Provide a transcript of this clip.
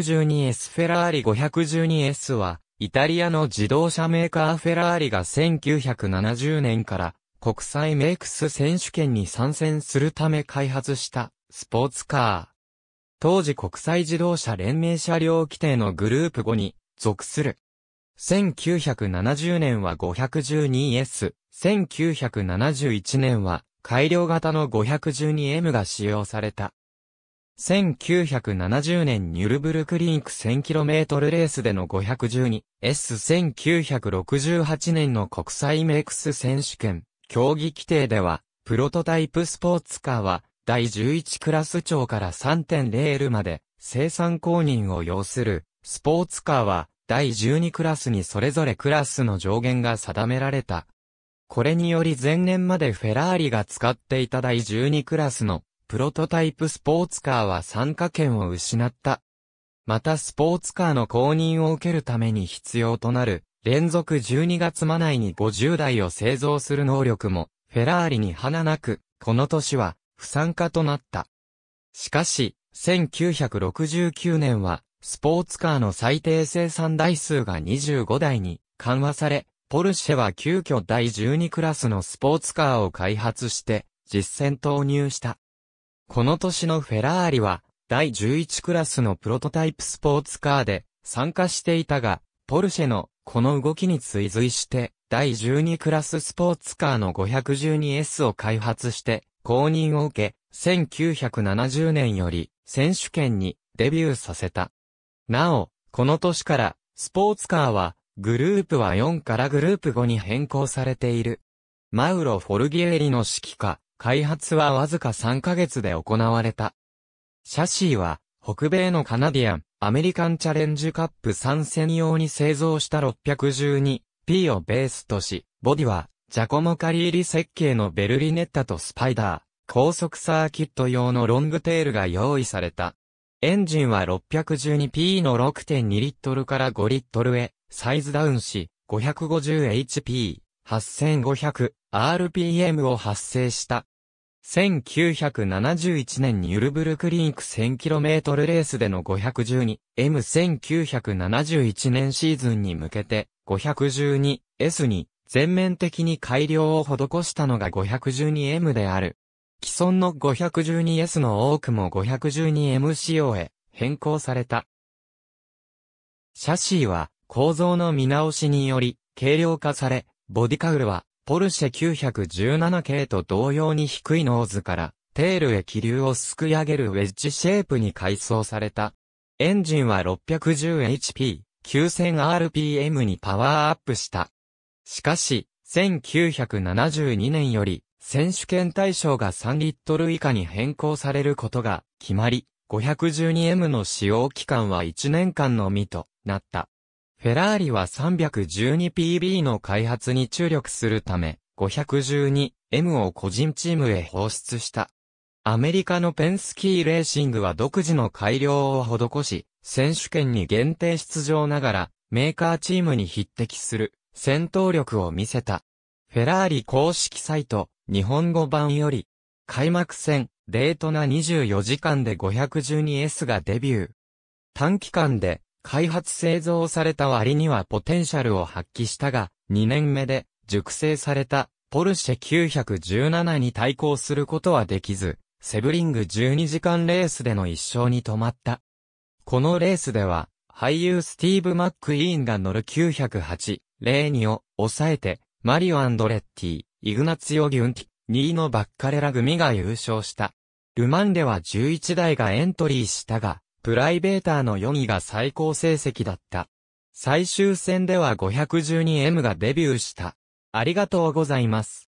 512S フェラーリ 512S は、イタリアの自動車メーカーフェラーリが1970年から国際メイクス選手権に参戦するため開発したスポーツカー。当時国際自動車連盟車両規定のグループ5に属する。1970年は 512S、1971年は改良型の 512M が使用された。1970年ニュルブルクリンク 1000km レースでの 512S1968 年の国際メイクス選手権、競技規定では、プロトタイプスポーツカーは、第11クラス長から 3.0L まで、生産公認を要する、スポーツカーは、第12クラスにそれぞれクラスの上限が定められた。これにより前年までフェラーリが使っていた第12クラスのプロトタイプスポーツカーは参加権を失った。またスポーツカーの公認を受けるために必要となる、連続12月間内に50台を製造する能力も、フェラーリに花なく、この年は、不参加となった。しかし、1969年は、スポーツカーの最低生産台数が25台に緩和され、ポルシェは急遽第12クラスのスポーツカーを開発して、実戦投入した。この年のフェラーリは、第11クラスのプロトタイプスポーツカーで参加していたが、ポルシェのこの動きに追随して、第12クラススポーツカーの 512S を開発して、公認を受け、1970年より選手権にデビューさせた。なお、この年から、スポーツカーは、グループは4からグループ5に変更されている。マウロ・フォルギエリの指揮下、開発はわずか3ヶ月で行われた。シャシーは、北米のカナディアン、アメリカンチャレンジカップ参戦用に製造した 612P をベースとし、ボディは、ジャコモカリーリ設計のベルリネッタとスパイダー、高速サーキット用のロングテールが用意された。エンジンは 612P の6.2リットルから5リットルへ、サイズダウンし、550HP、8500、RPM を発生した。1971年にユルブルクリンク 1000km レースでの 512M1971 年シーズンに向けて 512S に全面的に改良を施したのが 512M である。既存の 512S の多くも 512M 仕様へ変更された。シャシーは構造の見直しにより軽量化され、ボディカウルはポルシェ917系と同様に低いノーズからテールへ気流をすくい上げるウェッジシェープに改装された。エンジンは 610HP、9000rpm にパワーアップした。しかし、1972年より、選手権対象が3リットル以下に変更されることが決まり、512M の使用期間は1年間のみとなった。フェラーリは 312PB の開発に注力するため、512M を個人チームへ放出した。アメリカのペンスキーレーシングは独自の改良を施し、選手権に限定出場ながら、メーカーチームに匹敵する戦闘力を見せた。フェラーリ公式サイト、日本語版より、開幕戦、デートな24時間で 512S がデビュー。短期間で開発製造された割にはポテンシャルを発揮したが、2年目で熟成されたポルシェ917に対抗することはできず、セブリング12時間レースでの一勝に止まった。このレースでは、俳優スティーブ・マック・イーンが乗る908、レーニを抑えて、マリオ・アンドレッティ、イグナツヨ・ギュンティ、2位のバッカレラ組が優勝した。ルマンでは11台がエントリーしたが、プライベーターの4位が最高成績だった。最終戦では 512M がデビューした。ありがとうございます。